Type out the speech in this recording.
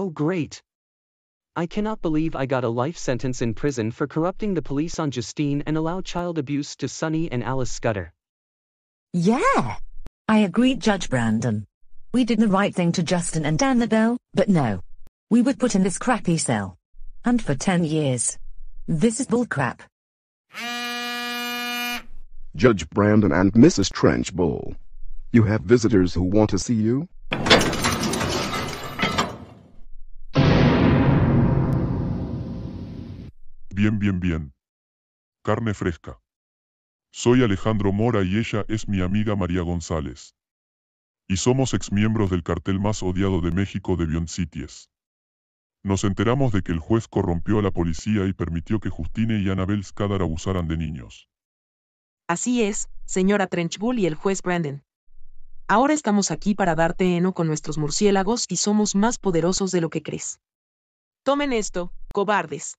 Oh great! I cannot believe I got a life sentence in prison for corrupting the police on Justine and allow child abuse to Sonny and Alice Scudder. Yeah! I agree, Judge Brandon. We did the right thing to Justin and Annabelle, but no. We were put in this crappy cell. And for 10 years. This is bullcrap. Judge Brandon and Mrs. Trenchbull. You have visitors who want to see you? bien, bien, bien. Carne fresca. Soy Alejandro Mora y ella es mi amiga María González. Y somos exmiembros del cartel más odiado de México de Bion Nos enteramos de que el juez corrompió a la policía y permitió que Justine y Anabel Skadar abusaran de niños. Así es, señora Trenchbull y el juez Brandon. Ahora estamos aquí para darte heno con nuestros murciélagos y somos más poderosos de lo que crees. Tomen esto, cobardes.